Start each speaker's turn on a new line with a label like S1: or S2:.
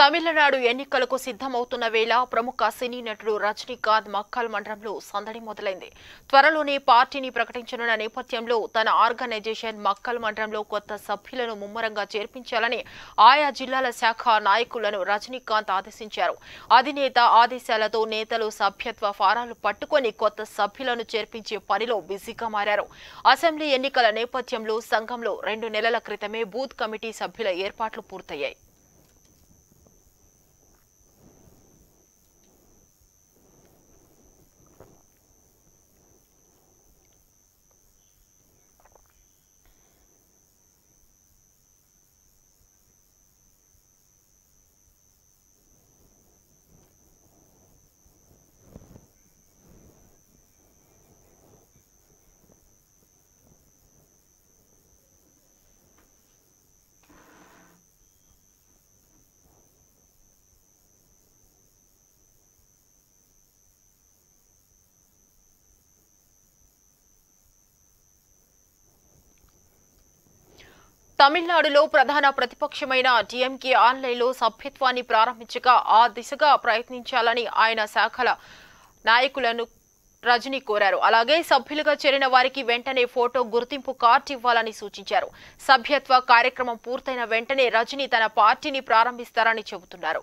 S1: తమిళనాడు ఎన్నికలకు సిద్ధమవుతున్న వేళ ప్రముఖ సినీ నటుడు రజనీకాంత్ మక్కల్ మండలంలో సందడి మొదలైంది త్వరలోనే పార్టీని ప్రకటించనున్న నేపథ్యంలో తన ఆర్గనైజేషన్ మక్కల్ మండలంలో కొత్త సభ్యులను ముమ్మరంగా చేర్పించాలని ఆయా జిల్లాల శాఖ నాయకులను రజనీకాంత్ ఆదేశించారు అధినేత ఆదేశాలతో నేతలు సభ్యత్వ ఫారాలు పట్టుకొని కొత్త సభ్యులను చేర్పించే పనిలో బిజీగా మారారు అసెంబ్లీ ఎన్నికల నేపథ్యంలో సంఘంలో రెండు నెలల క్రితమే బూత్ కమిటీ సభ్యుల ఏర్పాట్లు పూర్తయ్యాయి తమిళనాడులో ప్రధాన ప్రతిపక్షమైన డిఎంకే ఆన్లైన్లో సభ్యత్వాన్ని ప్రారంభించగా ఆ దిశగా ప్రయత్నించాలని ఆయన శాఖల నాయకులను రజనీ కోరారు అలాగే సభ్యులుగా చేరిన వారికి వెంటనే ఫోటో గుర్తింపు కార్డు ఇవ్వాలని సూచించారు సభ్యత్వ కార్యక్రమం పూర్తయిన వెంటనే రజనీ తన పార్టీని ప్రారంభిస్తారని చెబుతున్నారు